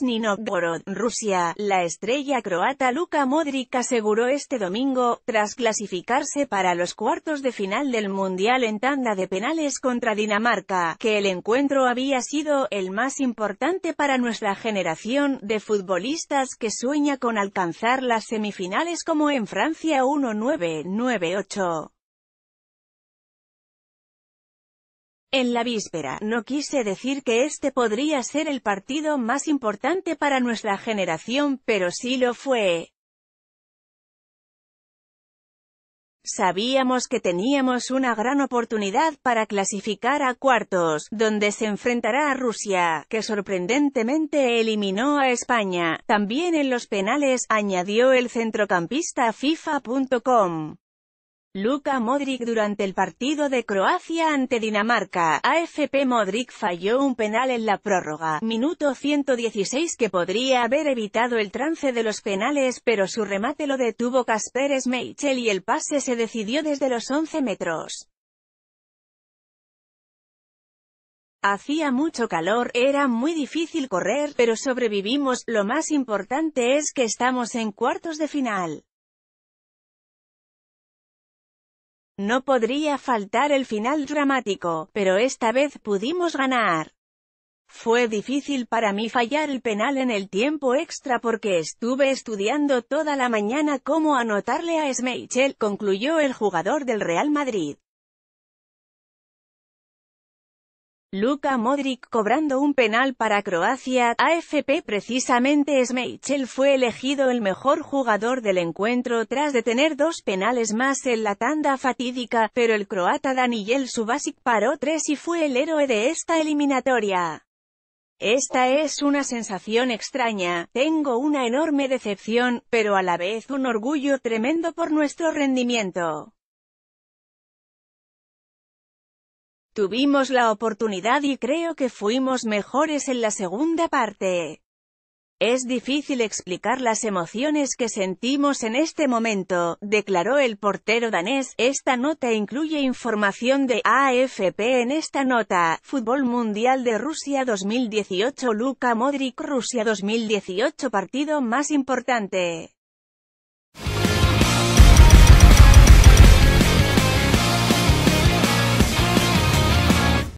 Nizhny Rusia. La estrella croata Luka Modric aseguró este domingo, tras clasificarse para los cuartos de final del Mundial en tanda de penales contra Dinamarca, que el encuentro había sido el más importante para nuestra generación de futbolistas que sueña con alcanzar las semifinales como en Francia 1998. En la víspera, no quise decir que este podría ser el partido más importante para nuestra generación, pero sí lo fue. Sabíamos que teníamos una gran oportunidad para clasificar a cuartos, donde se enfrentará a Rusia, que sorprendentemente eliminó a España, también en los penales, añadió el centrocampista FIFA.com. Luka Modric durante el partido de Croacia ante Dinamarca, AFP Modric falló un penal en la prórroga, minuto 116 que podría haber evitado el trance de los penales pero su remate lo detuvo Kasper Schmeichel y el pase se decidió desde los 11 metros. Hacía mucho calor, era muy difícil correr, pero sobrevivimos, lo más importante es que estamos en cuartos de final. No podría faltar el final dramático, pero esta vez pudimos ganar. Fue difícil para mí fallar el penal en el tiempo extra porque estuve estudiando toda la mañana cómo anotarle a Schmeichel, concluyó el jugador del Real Madrid. Luka Modric cobrando un penal para Croacia, AFP precisamente Smeichel fue elegido el mejor jugador del encuentro tras detener dos penales más en la tanda fatídica, pero el croata Daniel Subasic paró tres y fue el héroe de esta eliminatoria. Esta es una sensación extraña, tengo una enorme decepción, pero a la vez un orgullo tremendo por nuestro rendimiento. Tuvimos la oportunidad y creo que fuimos mejores en la segunda parte. Es difícil explicar las emociones que sentimos en este momento, declaró el portero danés. Esta nota incluye información de AFP en esta nota, Fútbol Mundial de Rusia 2018 Luka Modric Rusia 2018 Partido más importante.